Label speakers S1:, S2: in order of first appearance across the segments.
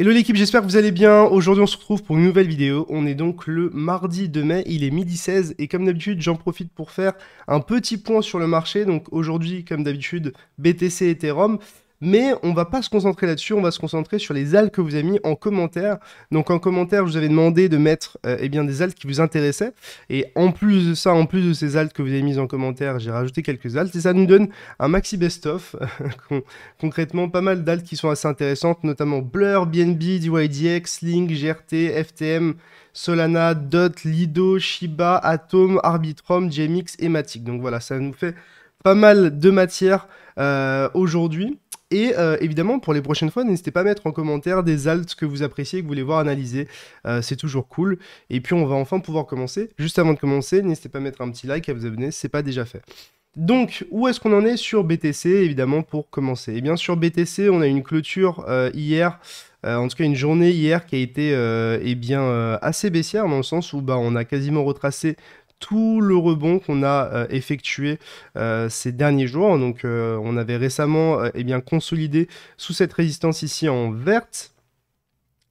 S1: Hello l'équipe, j'espère que vous allez bien. Aujourd'hui on se retrouve pour une nouvelle vidéo. On est donc le mardi de mai, il est midi 16 et comme d'habitude j'en profite pour faire un petit point sur le marché. Donc aujourd'hui comme d'habitude BTC Ethereum. Mais on va pas se concentrer là-dessus, on va se concentrer sur les altes que vous avez mis en commentaire. Donc en commentaire, je vous avais demandé de mettre euh, eh bien, des altes qui vous intéressaient. Et en plus de ça, en plus de ces altes que vous avez mises en commentaire, j'ai rajouté quelques altes. Et ça nous donne un maxi best-of. concrètement, pas mal d'altes qui sont assez intéressantes, notamment Blur, BNB, DYDX, Link, GRT, FTM, Solana, Dot, Lido, Shiba, Atom, Arbitrum, JMX et Matic. Donc voilà, ça nous fait pas mal de matière euh, aujourd'hui. Et euh, évidemment, pour les prochaines fois, n'hésitez pas à mettre en commentaire des alts que vous appréciez, que vous voulez voir analyser. Euh, c'est toujours cool. Et puis, on va enfin pouvoir commencer. Juste avant de commencer, n'hésitez pas à mettre un petit like, à vous abonner, c'est pas déjà fait. Donc, où est-ce qu'on en est sur BTC, évidemment, pour commencer Eh bien, sur BTC, on a une clôture euh, hier, en tout cas une journée hier qui a été eh bien, assez baissière, dans le sens où bah, on a quasiment retracé tout le rebond qu'on a euh, effectué euh, ces derniers jours. Donc, euh, on avait récemment eh bien, consolidé sous cette résistance ici en verte,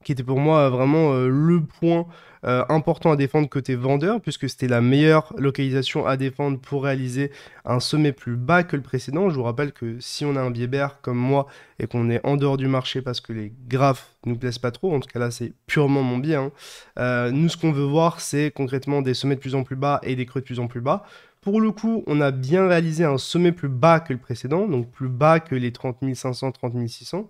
S1: qui était pour moi vraiment le point euh, important à défendre côté vendeur, puisque c'était la meilleure localisation à défendre pour réaliser un sommet plus bas que le précédent. Je vous rappelle que si on a un vert comme moi et qu'on est en dehors du marché parce que les graphes nous plaisent pas trop, en tout cas là c'est purement mon biais, hein, euh, nous ce qu'on veut voir c'est concrètement des sommets de plus en plus bas et des creux de plus en plus bas. Pour le coup, on a bien réalisé un sommet plus bas que le précédent, donc plus bas que les 30 500, 30 600.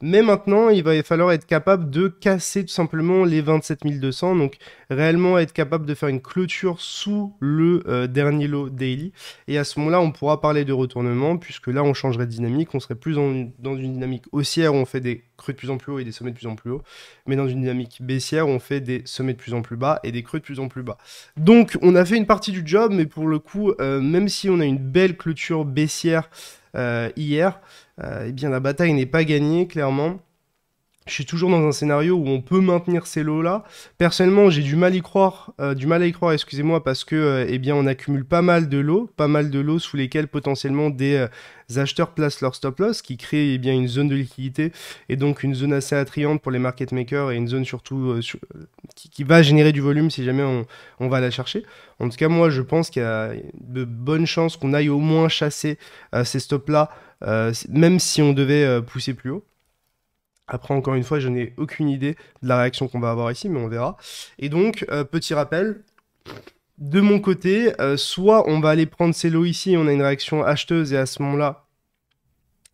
S1: Mais maintenant, il va falloir être capable de casser tout simplement les 27 200, donc réellement être capable de faire une clôture sous le euh, dernier lot daily. Et à ce moment-là, on pourra parler de retournement, puisque là, on changerait de dynamique, on serait plus dans une dynamique haussière où on fait des creux de plus en plus haut et des sommets de plus en plus haut, mais dans une dynamique baissière on fait des sommets de plus en plus bas et des creux de plus en plus bas. Donc on a fait une partie du job, mais pour le coup, euh, même si on a une belle clôture baissière euh, hier, euh, eh bien la bataille n'est pas gagnée, clairement je suis toujours dans un scénario où on peut maintenir ces lots-là. Personnellement, j'ai du mal y croire, euh, du mal à y croire, excusez-moi, parce que euh, eh bien, on accumule pas mal de lots, pas mal de lots sous lesquels potentiellement des euh, acheteurs placent leur stop-loss, qui crée eh bien une zone de liquidité et donc une zone assez attrayante pour les market makers et une zone surtout qui, va générer du volume si jamais on, on, va la chercher. En tout cas, moi, je pense qu'il y a de bonnes chances qu'on aille au moins chasser ces stops-là, même si on devait pousser plus haut. Après, encore une fois, je n'ai aucune idée de la réaction qu'on va avoir ici, mais on verra. Et donc, euh, petit rappel, de mon côté, euh, soit on va aller prendre ces lots ici, on a une réaction acheteuse, et à ce moment-là,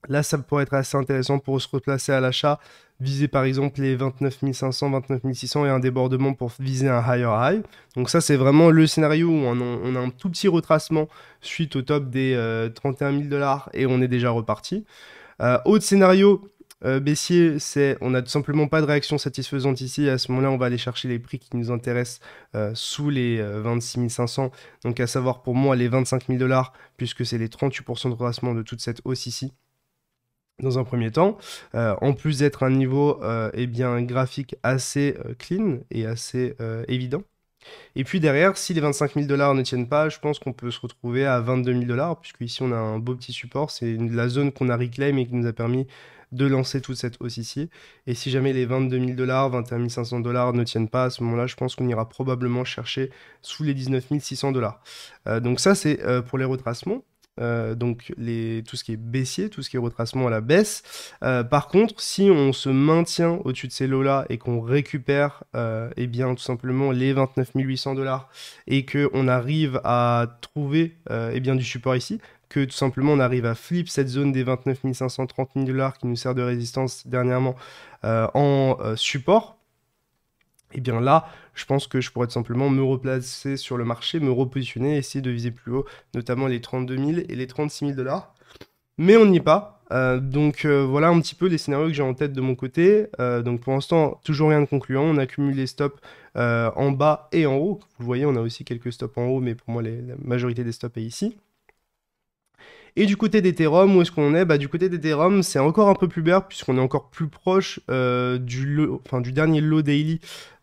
S1: là, ça pourrait être assez intéressant pour se replacer à l'achat, viser par exemple les 29 500, 29 600 et un débordement pour viser un higher high. Donc ça, c'est vraiment le scénario où on a un tout petit retracement suite au top des 31 euh, 000 dollars et on est déjà reparti. autre scénario, euh, baissier, c'est on n'a tout simplement pas de réaction satisfaisante ici. À ce moment-là, on va aller chercher les prix qui nous intéressent euh, sous les 26 euh, 500. Donc à savoir pour moi les 25 000 dollars, puisque c'est les 38% de retracement de toute cette hausse ici. Dans un premier temps, en plus d'être un niveau eh bien, graphique assez clean et assez évident, et puis derrière, si les 25 000 dollars ne tiennent pas, je pense qu'on peut se retrouver à 22 000 dollars, puisque ici on a un beau petit support, c'est la zone qu'on a reclaim et qui nous a permis de lancer toute cette hausse ici. Et si jamais les 22 000 dollars, 21 500 dollars ne tiennent pas, à ce moment-là, je pense qu'on ira probablement chercher sous les 19 600 dollars. Euh, donc ça, c'est euh, pour les retracements. Euh, donc les, tout ce qui est baissier, tout ce qui est retracement à la baisse. par contre, si on se maintient au-dessus de ces lots-là et qu'on récupère eh bien, tout simplement les 29 800 dollars et qu'on arrive à trouver eh bien, du support ici, que tout simplement on arrive à flip cette zone des 29 530 000 dollars qui nous sert de résistance dernièrement euh, en euh, support, et eh bien là, je pense que je pourrais tout simplement me replacer sur le marché, me repositionner, essayer de viser plus haut, notamment les 32 000 et les 36 000 dollars. Mais on n'y est pas. Euh, donc voilà un petit peu les scénarios que j'ai en tête de mon côté. donc pour l'instant, toujours rien de concluant. On accumule les stops en bas et en haut. Vous le voyez, on a aussi quelques stops en haut, mais pour moi, la majorité des stops est ici. Et du côté d'Ethereum, où est-ce qu'on est, bah, Du côté d'Ethereum, c'est encore un peu plus beurre puisqu'on est encore plus proche euh, du, enfin, du dernier low daily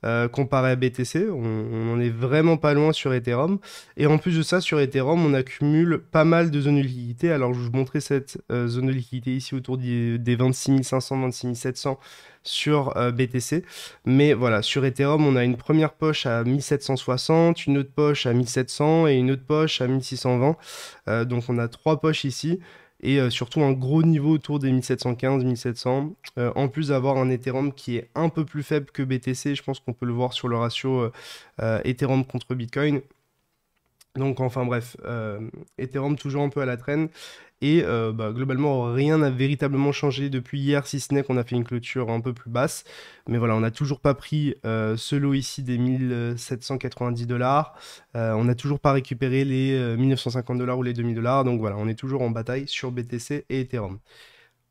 S1: euh, comparé à BTC. On n'en est vraiment pas loin sur Ethereum. Et en plus de ça, sur Ethereum, on accumule pas mal de zones de liquidité. Alors, je vous montrais cette euh, zone de liquidité ici autour des, des 26 500, 26 700 sur euh, BTC. Mais voilà, sur Ethereum, on a une première poche à 1760, une autre poche à 1700 et une autre poche à 1620. Euh, donc on a trois poches ici et euh, surtout un gros niveau autour des 1715-1700. en plus d'avoir un Ethereum qui est un peu plus faible que BTC, je pense qu'on peut le voir sur le ratio Ethereum contre Bitcoin. Donc enfin bref, euh, Ethereum toujours un peu à la traîne. Et euh, bah, globalement, rien n'a véritablement changé depuis hier, si ce n'est qu'on a fait une clôture un peu plus basse. Mais voilà, on n'a toujours pas pris euh, ce lot ici des 1790 dollars. on n'a toujours pas récupéré les 1950 dollars ou les 2000 dollars. Donc voilà, on est toujours en bataille sur BTC et Ethereum.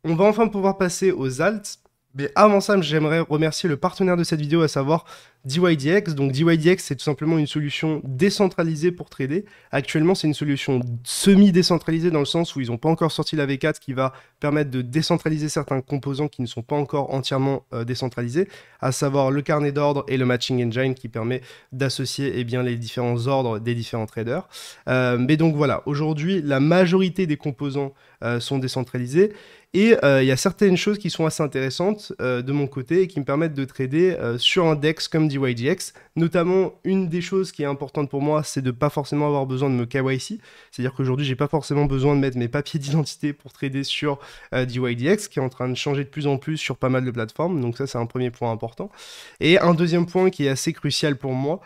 S1: On va enfin pouvoir passer aux alts mais avant ça, j'aimerais remercier le partenaire de cette vidéo, à savoir DYDX. Donc DYDX, c'est tout simplement une solution décentralisée pour trader. Actuellement, c'est une solution semi-décentralisée dans le sens où ils n'ont pas encore sorti la V4 qui va permettre de décentraliser certains composants qui ne sont pas encore entièrement euh, décentralisés, à savoir le carnet d'ordre et le matching engine qui permet d'associer eh bien, les différents ordres des différents traders. Euh, mais donc voilà, aujourd'hui, la majorité des composants euh, sont décentralisés et euh, il y a certaines choses qui sont assez intéressantes euh, de mon côté et qui me permettent de trader euh, sur un DEX comme DYDX. Notamment, une des choses qui est importante pour moi, c'est de ne pas forcément avoir besoin de me KYC. C'est-à-dire qu'aujourd'hui, je n'ai pas forcément besoin de mettre mes papiers d'identité pour trader sur DYDX, qui est en train de changer de plus en plus sur pas mal de plateformes. Donc ça, c'est un premier point important. Et un deuxième point qui est assez crucial pour moi,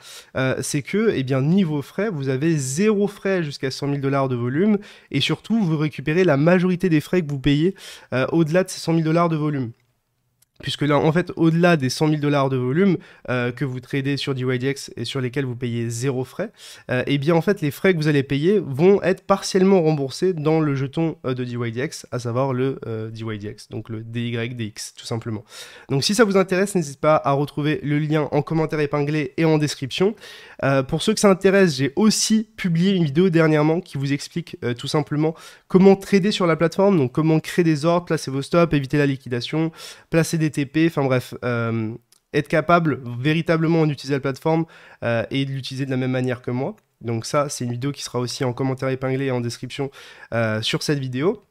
S1: c'est que, eh bien, niveau frais, vous avez zéro frais jusqu'à 100 000 dollars de volume. Et surtout, vous récupérez la majorité des frais que vous payez. Euh, au-delà de ces 100 000 dollars de volume. Puisque là, en fait, au-delà des 100 000 dollars de volume euh, que vous tradez sur DYDX et sur lesquels vous payez zéro frais, et euh, eh bien, en fait, les frais que vous allez payer vont être partiellement remboursés dans le jeton euh, de DYDX, à savoir le DYDX, donc le DYDX, tout simplement. Donc, si ça vous intéresse, n'hésitez pas à retrouver le lien en commentaire épinglé et en description. pour ceux que ça intéresse, j'ai aussi publié une vidéo dernièrement qui vous explique tout simplement comment trader sur la plateforme, donc comment créer des ordres, placer vos stops, éviter la liquidation, placer des enfin bref, euh, être capable véritablement d'utiliser la plateforme euh, et de l'utiliser de la même manière que moi. Donc ça, c'est une vidéo qui sera aussi en commentaire épinglé et en description euh, sur cette vidéo.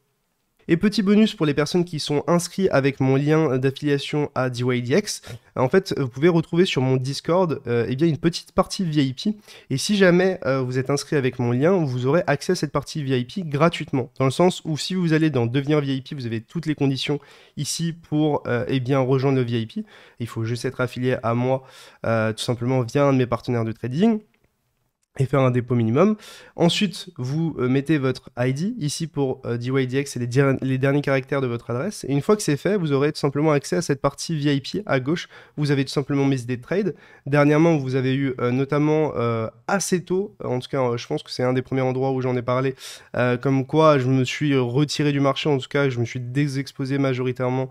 S1: Et petit bonus pour les personnes qui sont inscrites avec mon lien d'affiliation à DYDX, euh, en fait, vous pouvez retrouver sur mon Discord euh, eh bien, une petite partie VIP. Et si jamais euh, vous êtes inscrit avec mon lien, vous aurez accès à cette partie VIP gratuitement. Dans le sens où si vous allez dans Devenir VIP, vous avez toutes les conditions ici pour eh bien, rejoindre le VIP. Il faut juste être affilié à moi tout simplement via un de mes partenaires de trading et faire un dépôt minimum. Ensuite, vous euh, mettez votre ID ici pour euh, DYDX, et les, derniers caractères de votre adresse. Et une fois que c'est fait, vous aurez tout simplement accès à cette partie VIP à gauche. Vous avez tout simplement mis des trades. Dernièrement, vous avez eu euh, notamment assez tôt, en tout cas, je pense que c'est un des premiers endroits où j'en ai parlé, comme quoi je me suis retiré du marché, en tout cas, je me suis désexposé majoritairement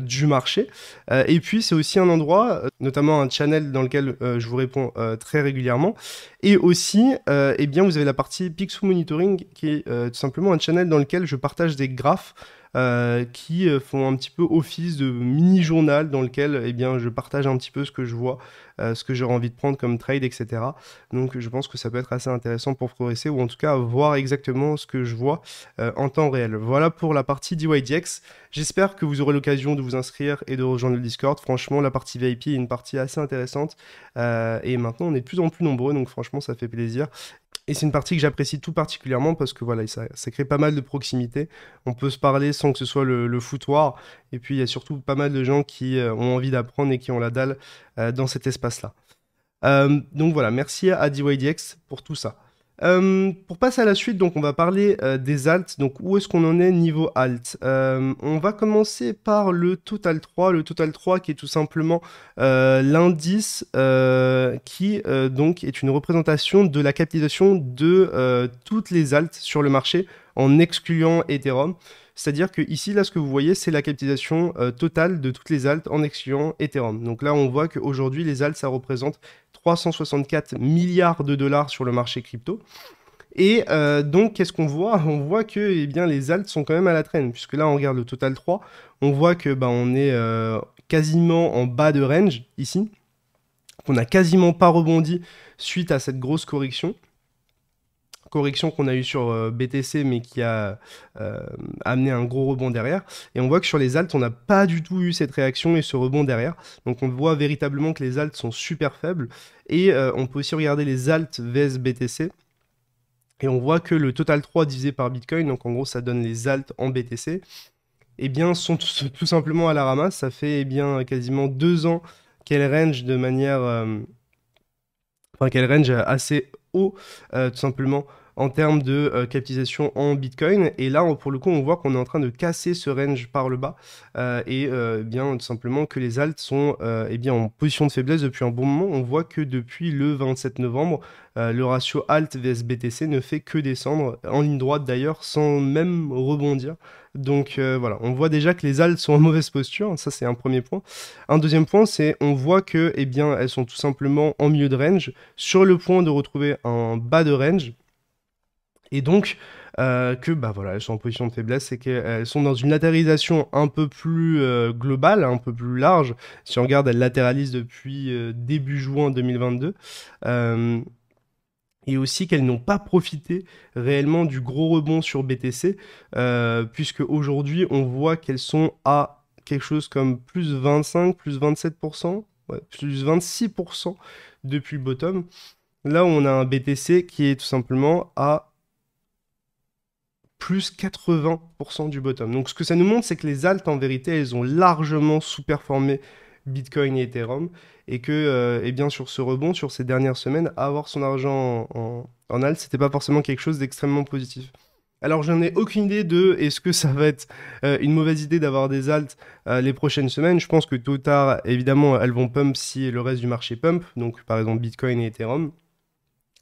S1: du marché. et puis, c'est aussi un endroit, notamment un channel dans lequel je vous réponds très régulièrement. Et aussi aussi, euh, eh bien, vous avez la partie Pixel Monitoring, qui est euh, tout simplement un channel dans lequel je partage des graphes euh, qui euh, font un petit peu office de mini-journal dans lequel eh bien, je partage un petit peu ce que je vois, euh, ce que j'aurais envie de prendre comme trade, etc. Donc je pense que ça peut être assez intéressant pour progresser, ou en tout cas voir exactement ce que je vois en temps réel. Voilà pour la partie DYDX. J'espère que vous aurez l'occasion de vous inscrire et de rejoindre le Discord. Franchement, la partie VIP est une partie assez intéressante. et maintenant, on est de plus en plus nombreux, donc franchement, ça fait plaisir. Et c'est une partie que j'apprécie tout particulièrement parce que voilà, ça, crée pas mal de proximité. On peut se parler sans que ce soit le, le foutoir. Et puis il y a surtout pas mal de gens qui euh, ont envie d'apprendre et qui ont la dalle euh, dans cet espace-là. Euh, donc voilà, merci à DYDX pour tout ça. Euh, pour passer à la suite, donc on va parler euh, des alts. Donc où est-ce qu'on en est niveau alt euh, On va commencer par le total 3, le total 3 qui est tout simplement l'indice qui donc est une représentation de la capitalisation de toutes les alts sur le marché en excluant Ethereum. C'est-à-dire que ici, là, ce que vous voyez, c'est la capitalisation totale de toutes les alts en excluant Ethereum. Donc là, on voit qu'aujourd'hui, les alts, ça représente 364 milliards de dollars sur le marché crypto. Et euh, donc, qu'est-ce qu'on voit On voit que eh bien, les alts sont quand même à la traîne, puisque là, on regarde le total 3, on voit que bah, on est euh, quasiment en bas de range ici, qu'on n'a quasiment pas rebondi suite à cette grosse correction correction qu'on a eue sur euh, BTC, mais qui a euh, amené un gros rebond derrière. Et on voit que sur les alt on n'a pas du tout eu cette réaction et ce rebond derrière. Donc on voit véritablement que les alt sont super faibles. Et euh, on peut aussi regarder les altes VS BTC. Et on voit que le total 3 divisé par Bitcoin, donc en gros ça donne les alt en BTC, eh bien, sont tout, simplement à la ramasse. Ça fait eh bien, quasiment deux ans qu'elle range de manière. enfin, qu'elle range assez haut, tout simplement, en termes de euh, capitalisation en Bitcoin. Et là, pour le coup, on voit qu'on est en train de casser ce range par le bas euh, et euh, bien tout simplement que les alts sont eh bien, en position de faiblesse depuis un bon moment. On voit que depuis le 27 novembre, le ratio alt vs BTC ne fait que descendre en ligne droite d'ailleurs, sans même rebondir. Donc voilà, on voit déjà que les Altes sont en mauvaise posture, ça c'est un premier point. Un deuxième point, c'est on voit que eh bien elles sont tout simplement en milieu de range, sur le point de retrouver un bas de range et donc euh, que bah voilà, elles sont en position de faiblesse c'est qu'elles sont dans une latéralisation un peu plus euh, globale, un peu plus large. Si on regarde, elles latéralisent depuis euh, début juin 2022. et aussi qu'elles n'ont pas profité réellement du gros rebond sur BTC, puisque aujourd'hui on voit qu'elles sont à quelque chose comme plus 25, plus 27%, plus 26% depuis bottom. Là, on a un BTC qui est tout simplement à plus 80% du bottom. Donc ce que ça nous montre, c'est que les altes, en vérité, elles ont largement sous-performé Bitcoin et Ethereum, et que, euh, eh bien, sur ce rebond, sur ces dernières semaines, avoir son argent en, en, ce alt, pas forcément quelque chose d'extrêmement positif. Alors n'en ai aucune idée de est-ce que ça va être euh, une mauvaise idée d'avoir des altes euh, les prochaines semaines. Je pense que tôt ou tard, évidemment, elles vont pump si le reste du marché pump, donc par exemple Bitcoin et Ethereum.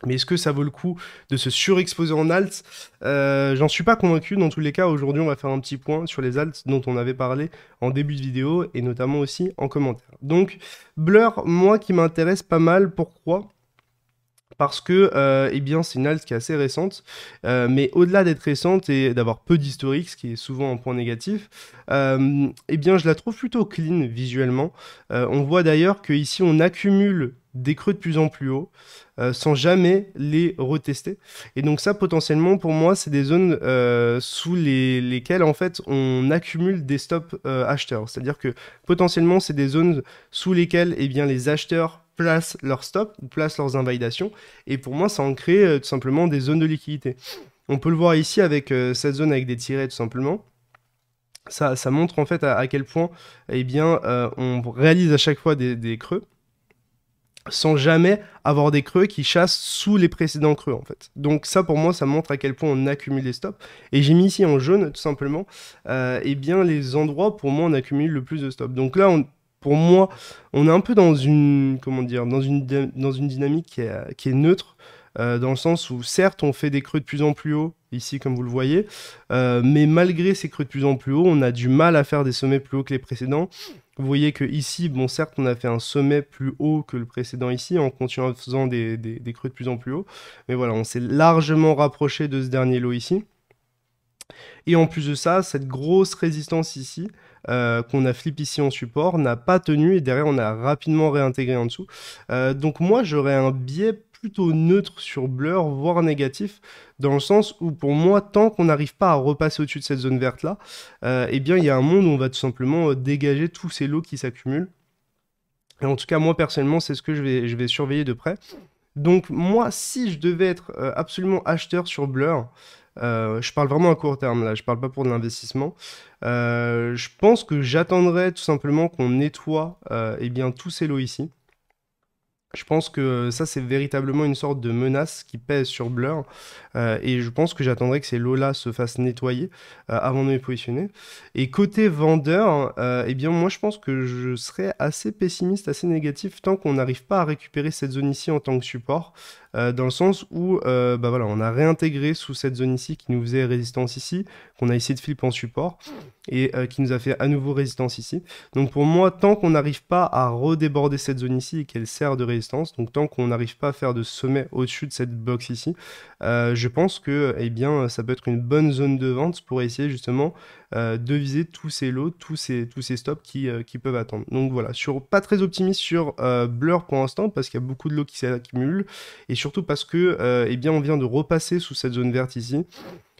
S1: Mais est-ce que ça vaut le coup de se surexposer en alt euh, J'en suis pas convaincu. Dans tous les cas, aujourd'hui, on va faire un petit point sur les alts dont on avait parlé en début de vidéo et notamment aussi en commentaire. Donc, Blur, moi qui m'intéresse pas mal, pourquoi parce que euh, eh bien c'est une halte qui est assez récente, euh, mais au-delà d'être récente et d'avoir peu d'historique, ce qui est souvent un point négatif, euh, eh bien je la trouve plutôt clean visuellement. on voit d'ailleurs qu'ici on accumule des creux de plus en plus haut sans jamais les retester. Et donc ça potentiellement pour moi c'est des zones sous lesquelles en fait on accumule des stops acheteurs. C'est-à-dire que potentiellement c'est des zones sous lesquelles eh bien, les acheteurs placent leurs stops ou placent leurs invalidations. Et pour moi, ça en crée euh, tout simplement des zones de liquidité. On peut le voir ici avec euh, cette zone avec des tirets tout simplement. Ça, ça montre en fait à, quel point eh bien, euh, on réalise à chaque fois des, creux sans jamais avoir des creux qui chassent sous les précédents creux en fait. Donc ça pour moi ça montre à quel point on accumule les stops. Et j'ai mis ici en jaune tout simplement eh bien, les endroits pour moi on accumule le plus de stops. Donc là on, pour moi, on est un peu dans une, comment dire, dans une, dynamique qui est, neutre. Euh, dans le sens où certes on fait des creux de plus en plus haut ici comme vous le voyez, euh, mais malgré ces creux de plus en plus haut, on a du mal à faire des sommets plus hauts que les précédents. Vous voyez que ici, bon certes on a fait un sommet plus haut que le précédent ici en continuant faisant des, des, des creux de plus en plus haut, mais voilà on s'est largement rapproché de ce dernier lot ici. Et en plus de ça, cette grosse résistance ici, euh, qu'on a flip ici en support n'a pas tenu et derrière on a rapidement réintégré en dessous. Euh, donc moi j'aurais un biais plutôt neutre sur Blur, voire négatif, dans le sens où pour moi, tant qu'on n'arrive pas à repasser au-dessus de cette zone verte-là, euh, eh bien il y a un monde où on va tout simplement dégager tous ces lots qui s'accumulent. Et en tout cas, moi personnellement, c'est ce que je vais, je vais surveiller de près. Donc moi, si je devais être absolument acheteur sur Blur, euh, je parle vraiment à court terme là, je parle pas pour de l'investissement. Euh, je pense que j'attendrai tout simplement qu'on nettoie euh, eh bien, tous ces lots ici. Je pense que ça, c'est véritablement une sorte de menace qui pèse sur Blur. et je pense que j'attendrai que ces lots-là se fassent nettoyer avant de les positionner. Et côté vendeur, eh bien, moi, je pense que je serais assez pessimiste, assez négatif, tant qu'on n'arrive pas à récupérer cette zone ici en tant que support. Euh, dans le sens où euh, bah voilà, on a réintégré sous cette zone ici qui nous faisait résistance ici, qu'on a essayé de flipper en support et euh, qui nous a fait à nouveau résistance ici. Donc pour moi, tant qu'on n'arrive pas à redéborder cette zone ici et qu'elle sert de résistance, donc tant qu'on n'arrive pas à faire de sommet au-dessus de cette box ici, je pense que eh bien, ça peut être une bonne zone de vente pour essayer justement de viser tous ces lots, tous ces, tous ces stops qui, qui peuvent attendre. Donc voilà, sur, pas très optimiste sur Blur pour l'instant parce qu'il y a beaucoup de lots qui s'accumulent et surtout parce que, euh, eh bien, on vient de repasser sous cette zone verte ici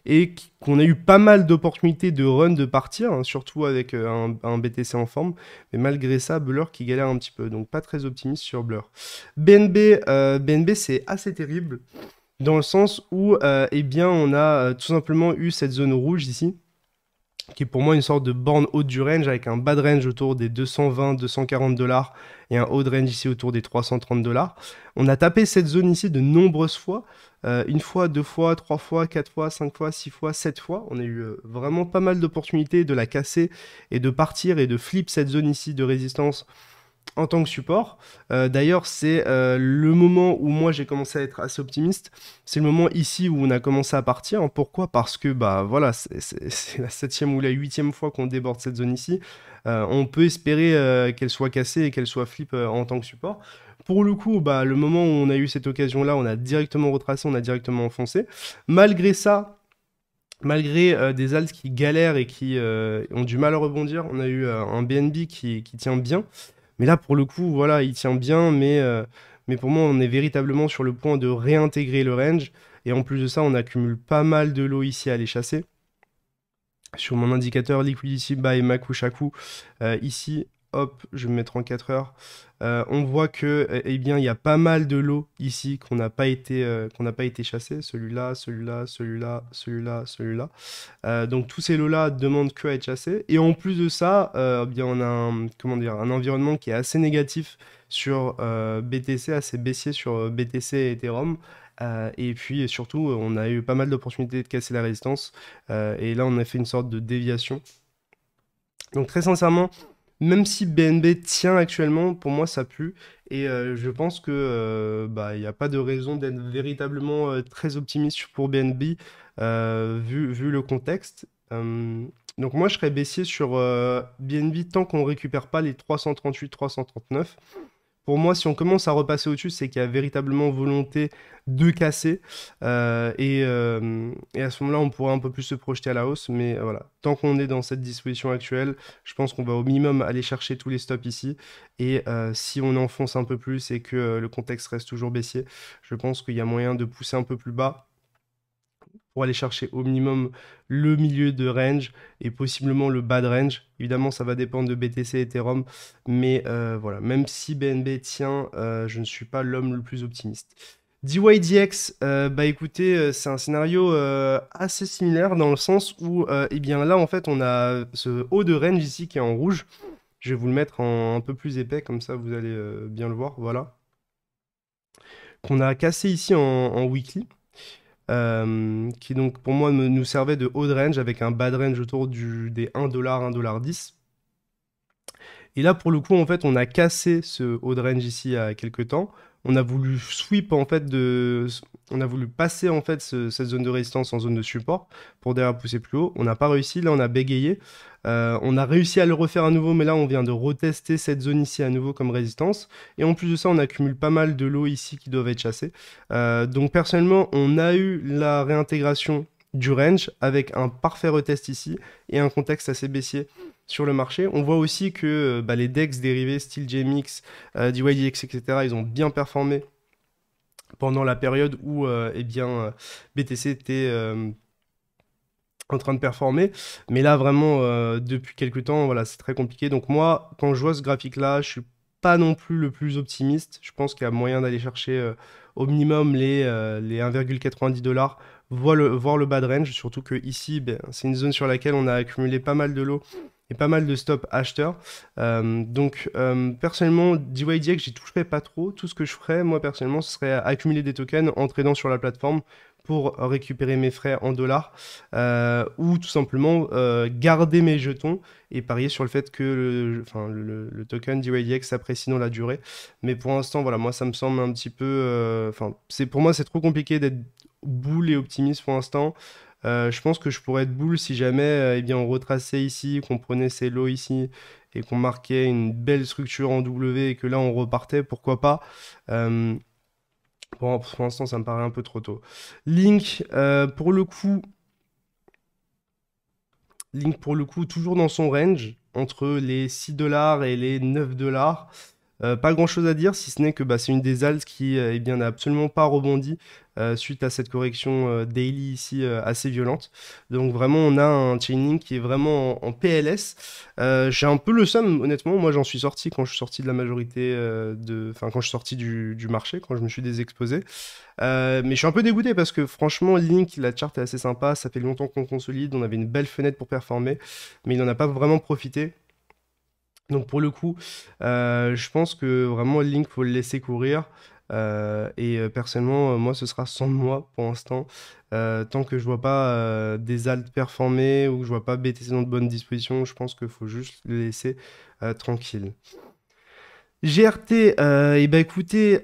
S1: et qu'on a eu pas mal d'opportunités de run de partir, hein, surtout avec euh, un, BTC en forme, mais malgré ça, Blur qui galère un petit peu, donc pas très optimiste sur Blur. BNB, BNB euh, c'est assez terrible, dans le sens où, eh bien, on a tout simplement eu cette zone rouge ici, qui est pour moi une sorte de borne haute du range avec un bas range autour des 220-240 dollars et un haut range ici autour des 330 dollars. On a tapé cette zone ici de nombreuses fois, euh, une fois, deux fois, trois fois, quatre fois, cinq fois, six fois, sept fois. On a eu euh, vraiment pas mal d'opportunités de la casser et de partir et de flip cette zone ici de résistance en tant que support. Euh, d'ailleurs, c'est euh, le moment où moi j'ai commencé à être assez optimiste. C'est le moment ici où on a commencé à partir. Hein. Pourquoi Parce que bah voilà, c'est la septième ou la huitième fois qu'on déborde cette zone ici. Euh, on peut espérer qu'elle soit cassée et qu'elle soit flip en tant que support. Pour le coup, bah, le moment où on a eu cette occasion-là, on a directement retracé, on a directement enfoncé. Malgré ça, malgré des alts qui galèrent et qui ont du mal à rebondir, on a eu un BNB qui, tient bien. Mais là, pour le coup, voilà, il tient bien, mais, euh, mais pour moi, on est véritablement sur le point de réintégrer le range. Et en plus de ça, on accumule pas mal de l'eau ici à les chasser. Sur mon indicateur Liquidity by Makushaku, euh, ici, hop, je vais me mettre en 4 heures. Euh, on voit que eh, eh bien il y a pas mal de lots ici qu'on n'a pas été euh, qu'on n'a pas été chassé celui-là celui-là celui-là celui-là celui-là euh, donc tous ces lots là demandent que à être chassés et en plus de ça eh bien on a un, comment dire un environnement qui est assez négatif sur BTC assez baissier sur BTC et Ethereum et puis surtout on a eu pas mal d'opportunités de casser la résistance et là on a fait une sorte de déviation donc très sincèrement même si BNB tient actuellement, pour moi, ça pue. Et euh, je pense que euh, bah, il n'y a pas de raison d'être véritablement euh, très optimiste pour BNB vu, vu, le contexte. Hum, donc moi je serais baissier sur BNB tant qu'on récupère pas les 338-339. Pour moi, si on commence à repasser au-dessus, c'est qu'il y a véritablement volonté de casser. Euh, euh, et, à ce moment-là, on pourrait un peu plus se projeter à la hausse. Mais euh, voilà, tant qu'on est dans cette disposition actuelle, je pense qu'on va au minimum aller chercher tous les stops ici. Et si on enfonce un peu plus et que le contexte reste toujours baissier, je pense qu'il y a moyen de pousser un peu plus bas pour aller chercher au minimum le milieu de range et possiblement le bas de range. Évidemment, ça va dépendre de BTC et Ethereum, mais euh, voilà, même si BNB tient, euh, je ne suis pas l'homme le plus optimiste. DYDX, euh, bah écoutez, c'est un scénario assez similaire dans le sens où, eh bien là, en fait, on a ce haut de range ici qui est en rouge. Je vais vous le mettre un peu plus épais, comme ça vous allez bien le voir, voilà. Qu'on a cassé ici en weekly euh, qui donc pour moi nous servait de haut range avec un bad range autour du, des 1$, 1,10$. Et là pour le coup en fait on a cassé ce haut range ici à y quelques temps on a voulu sweep en fait de, on a voulu passer en fait cette zone de résistance en zone de support pour derrière pousser plus haut. On n'a pas réussi, là on a bégayé. Euh, on a réussi à le refaire à nouveau, mais là on vient de retester cette zone ici à nouveau comme résistance. Et en plus de ça, on accumule pas mal de lots ici qui doivent être chassés. Euh, donc personnellement, on a eu la réintégration du range avec un parfait retest ici et un contexte assez baissier sur le marché. On voit aussi que euh, bah, les DEX dérivés, style JMX, euh, DYDX, etc., ils ont bien performé pendant la période où euh, eh bien, BTC était en train de performer. Mais là, vraiment, depuis quelques temps, voilà, c'est très compliqué. Donc moi, quand je vois ce graphique-là, je ne suis pas non plus le plus optimiste. Je pense qu'il y a moyen d'aller chercher au minimum les, 1,90 dollars voir le, voir bas range, surtout que ici, ben, c'est une zone sur laquelle on a accumulé pas mal de l'eau et pas mal de stop acheteurs. Euh, donc, euh, personnellement, DYDX, j'y toucherai pas trop. Tout ce que je ferais, moi, personnellement, ce serait accumuler des tokens en dans sur la plateforme pour récupérer mes frais en dollars euh, ou tout simplement garder mes jetons et parier sur le fait que le, enfin, le, token DYDX s'apprécie dans la durée. Mais pour l'instant, voilà, moi ça me semble un petit peu. Enfin, c'est pour moi c'est trop compliqué d'être boule et optimiste pour l'instant. Euh, je pense que je pourrais être boule si jamais euh, eh bien, on retraçait ici, qu'on prenait ces lots ici et qu'on marquait une belle structure en W et que là on repartait, pourquoi pas euh, pour l'instant, ça me paraît un peu trop tôt. Link, pour le coup, Link pour le coup toujours dans son range entre les 6 dollars et les 9 dollars. Euh, pas grand chose à dire, si ce n'est que bah, c'est une des alts qui euh, eh bien, n'a absolument pas rebondi euh, suite à cette correction daily ici assez violente. Donc vraiment, on a un chaining qui est vraiment en, PLS. J'ai un peu le seum, honnêtement. Moi, j'en suis sorti quand je suis sorti de la majorité de. Enfin, quand je suis sorti du, du, marché, quand je me suis désexposé. mais je suis un peu dégoûté parce que franchement, Link, la charte est assez sympa. Ça fait longtemps qu'on consolide. On avait une belle fenêtre pour performer, mais il n'en a pas vraiment profité. Donc pour le coup, euh, je pense que vraiment le Link faut le laisser courir. Euh, et euh, personnellement, moi ce sera sans moi pour l'instant. tant que je vois pas des altes performer ou que je vois pas BTC dans de bonnes dispositions, je pense qu'il faut juste le laisser tranquille. GRT, et eh ben, écoutez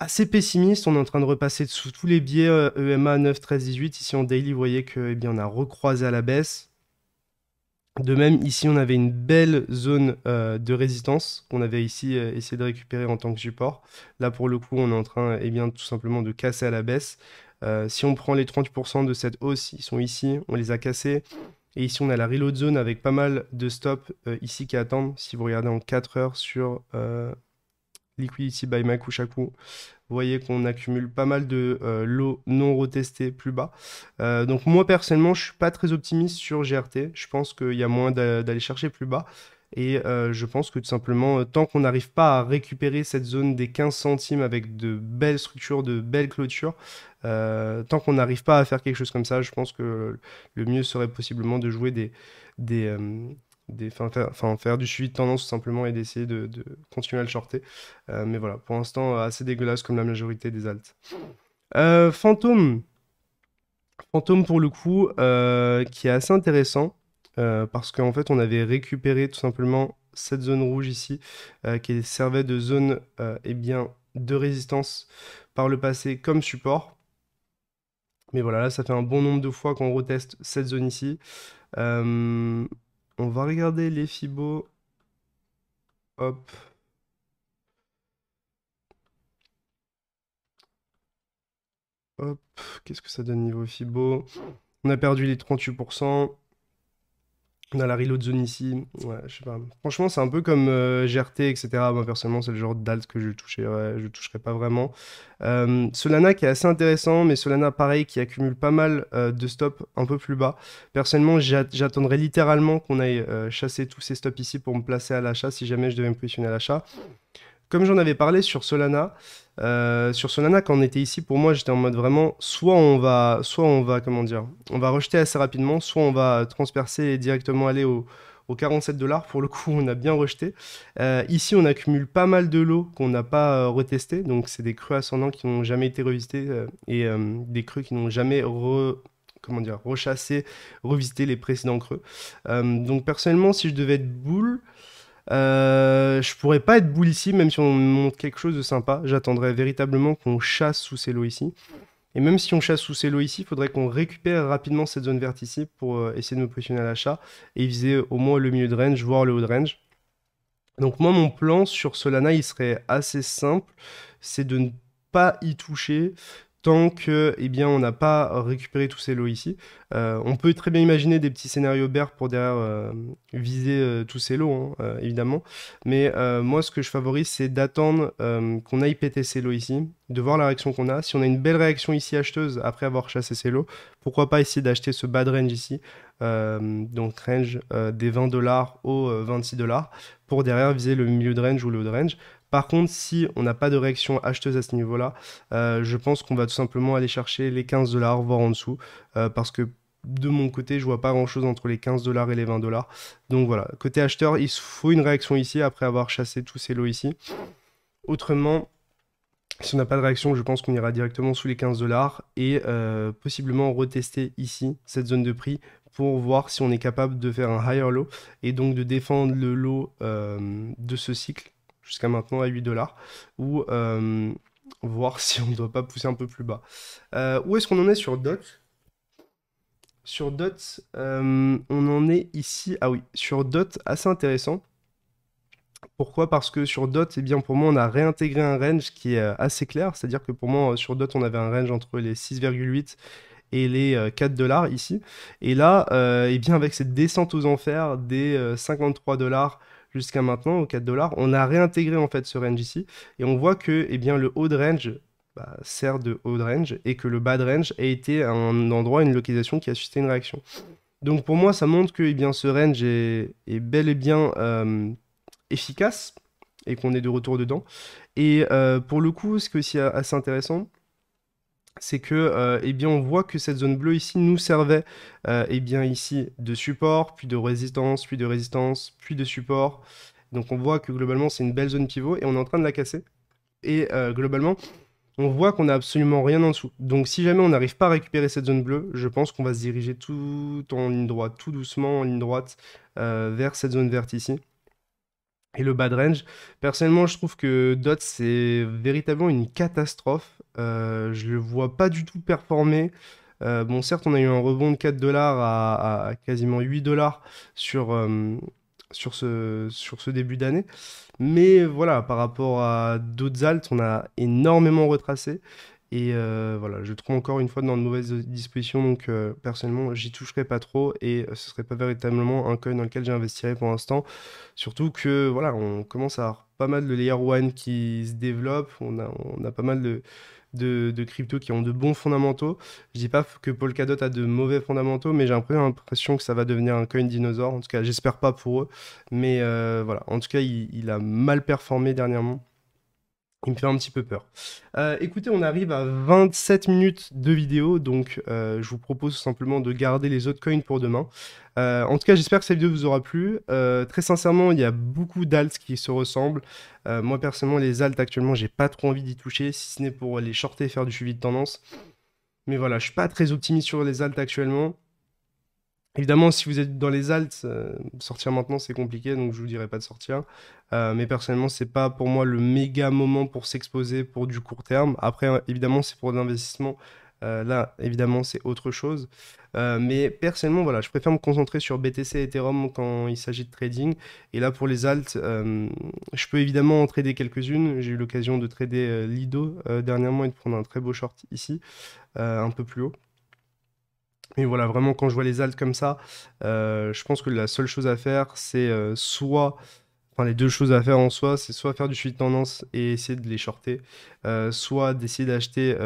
S1: assez pessimiste. On est en train de repasser sous tous les biais EMA 9, 13, 18. Ici en daily, vous voyez que eh bien, on a recroisé à la baisse. De même, ici, on avait une belle zone euh, de résistance qu'on avait ici euh, essayé de récupérer en tant que support. Là, pour le coup, on est en train eh bien, tout simplement de casser à la baisse. Euh, si on prend les 30% de cette hausse, ils sont ici, on les a cassés. Et ici, on a la reload zone avec pas mal de stops ici qui attendent. Si vous regardez en 4 heures sur Liquidity by Makushaku. Vous voyez qu'on accumule pas mal de euh, lots non retestés plus bas. Euh, donc moi personnellement, je ne suis pas très optimiste sur GRT. Je pense qu'il y a moins d'aller chercher plus bas. Et euh, je pense que tout simplement, tant qu'on n'arrive pas à récupérer cette zone des 15 centimes avec de belles structures, de belles clôtures, tant qu'on n'arrive pas à faire quelque chose comme ça, je pense que le mieux serait possiblement de jouer des, des, des, faire, du suivi de tendance tout simplement et d'essayer de, continuer à le shorter. Euh, mais voilà, pour l'instant, euh, assez dégueulasse comme la majorité des alts. Euh, Fantôme. Fantôme pour le coup, qui est assez intéressant parce qu'en fait, on avait récupéré tout simplement cette zone rouge ici qui servait de zone eh bien, de résistance par le passé comme support. Mais voilà, là, ça fait un bon nombre de fois qu'on reteste cette zone ici. Euh, on va regarder les FIBO. Hop. Hop, qu'est-ce que ça donne niveau FIBO On a perdu les 38% a la reload zone ici. pas. Franchement, c'est un peu comme euh, GRT, etc. Moi, personnellement, c'est le genre d'alt que je ne je toucherai pas vraiment. Euh, Solana qui est assez intéressant, mais Solana, pareil, qui accumule pas mal euh, de stops un peu plus bas. Personnellement, j'attendrais littéralement qu'on aille chasser tous ces stops ici pour me placer à l'achat si jamais je devais me positionner à l'achat comme j'en avais parlé sur Solana, euh, sur Solana, quand on était ici, pour moi, j'étais en mode vraiment, soit on va, soit on va, comment dire, on va rejeter assez rapidement, soit on va transpercer et directement aller aux 47 dollars. Pour le coup, on a bien rejeté. Euh, ici, on accumule pas mal de lots qu'on n'a pas euh, retesté. Donc, c'est des creux ascendants qui n'ont jamais été revisités et des creux qui n'ont jamais comment dire, rechassé, revisité les précédents creux. donc, personnellement, si je devais être boule, euh, je pourrais pas être boule ici, même si on montre quelque chose de sympa. J'attendrais véritablement qu'on chasse sous ces lots ici. Et même si on chasse sous ces lots ici, il faudrait qu'on récupère rapidement cette zone verte ici pour euh, essayer de me positionner à l'achat et viser au moins le milieu de range, voire le haut de range. Donc moi, mon plan sur Solana, il serait assez simple. C'est de ne pas y toucher, tant que eh bien on n'a pas récupéré tous ces lots ici. Euh, on peut très bien imaginer des petits scénarios bears pour derrière euh, viser euh, tous ces lots, hein, évidemment. Mais moi, ce que je favorise, c'est d'attendre qu'on aille péter ces lots ici, de voir la réaction qu'on a. Si on a une belle réaction ici acheteuse après avoir chassé ces lots, pourquoi pas essayer d'acheter ce bad range ici, donc range des 20 dollars aux 26 dollars, pour derrière viser le milieu de range ou le haut de range. Par contre, si on n'a pas de réaction acheteuse à ce niveau-là, euh, je pense qu'on va tout simplement aller chercher les 15 dollars, voire en dessous, euh, parce que de mon côté, je vois pas grand chose entre les 15 dollars et les 20 dollars. Donc voilà, côté acheteur, il faut une réaction ici après avoir chassé tous ces lots ici. Autrement, si on n'a pas de réaction, je pense qu'on ira directement sous les 15 dollars et euh, possiblement retester ici cette zone de prix pour voir si on est capable de faire un higher low et donc de défendre le lot de ce cycle jusqu'à maintenant à 8 dollars, ou euh, voir si on ne doit pas pousser un peu plus bas. Euh, où est-ce qu'on en est sur DOT Sur DOT, euh, on en est ici, ah oui, sur DOT, assez intéressant. Pourquoi Parce que sur DOT, et eh bien pour moi, on a réintégré un range qui est assez clair. C'est-à-dire que pour moi, sur DOT, on avait un range entre les 6,8 et les 4 dollars ici. Et là, eh bien avec cette descente aux enfers des 53 dollars jusqu'à maintenant, aux 4 dollars, on a réintégré en fait ce range ici, et on voit que eh bien, le haut de range bah, sert de haut de range, et que le bas de range a été un endroit, une localisation qui a suscité une réaction. Donc pour moi, ça montre que eh bien, ce range est, bel et bien euh, efficace, et qu'on est de retour dedans. Et euh, pour le coup, ce qui est aussi assez intéressant, c'est que euh, eh bien on voit que cette zone bleue ici nous servait euh, eh bien ici de support puis de résistance puis de résistance puis de support donc on voit que globalement c'est une belle zone pivot et on est en train de la casser et euh, globalement on voit qu'on n'a absolument rien en dessous donc si jamais on n'arrive pas à récupérer cette zone bleue je pense qu'on va se diriger tout en ligne droite tout doucement en ligne droite vers cette zone verte ici et le bad range. Personnellement, je trouve que Dot, c'est véritablement une catastrophe. Euh, je le vois pas du tout performer. Euh, bon, certes, on a eu un rebond de 4 dollars à, quasiment 8 dollars sur, euh, sur, ce, sur ce début d'année. Mais voilà, par rapport à d'autres ALT on a énormément retracé. Et euh, voilà, je trouve encore une fois dans de mauvaises dispositions, donc euh, personnellement, j'y toucherai pas trop et euh, ce serait pas véritablement un coin dans lequel j'investirais pour l'instant. Surtout que voilà, on commence à avoir pas mal de layer one qui se développe, on a, on a pas mal de, de, qui ont de bons fondamentaux. Je dis pas que Polkadot a de mauvais fondamentaux, mais j'ai un peu l'impression que ça va devenir un coin dinosaure. En tout cas, j'espère pas pour eux, mais voilà, en tout cas, il a mal performé dernièrement. Il me fait un petit peu peur. Euh, écoutez, on arrive à 27 minutes de vidéo, donc euh, je vous propose simplement de garder les autres coins pour demain. Euh, en tout cas, j'espère que cette vidéo vous aura plu. très sincèrement, il y a beaucoup d'alts qui se ressemblent. moi, personnellement, les alts actuellement, j'ai pas trop envie d'y toucher, si ce n'est pour les shorter et faire du suivi de tendance. Mais voilà, je suis pas très optimiste sur les alts actuellement. Évidemment, si vous êtes dans les alts, euh, sortir maintenant c'est compliqué, donc je vous dirais pas de sortir. Euh, mais personnellement, c'est pas pour moi le méga moment pour s'exposer pour du court terme. Après, hein, évidemment, c'est pour de l'investissement. Euh, là, évidemment, c'est autre chose. mais personnellement, voilà, je préfère me concentrer sur BTC et Ethereum quand il s'agit de trading. Et là, pour les alts, je peux évidemment en trader quelques-unes. J'ai eu l'occasion de trader Lido dernièrement et de prendre un très beau short ici, un peu plus haut. Mais voilà, vraiment, quand je vois les altes comme ça, euh, je pense que la seule chose à faire, c'est euh, soit. Enfin, les deux choses à faire en soi, c'est soit faire du suivi de tendance et essayer de les shorter, euh, soit d'essayer d'acheter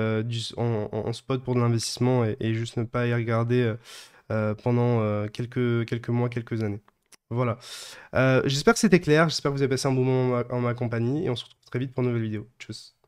S1: en, spot pour de l'investissement et, juste ne pas y regarder pendant quelques, quelques mois, quelques années. Voilà. j'espère que c'était clair, j'espère que vous avez passé un bon moment en ma, compagnie et on se retrouve très vite pour une nouvelle vidéo. Tchuss.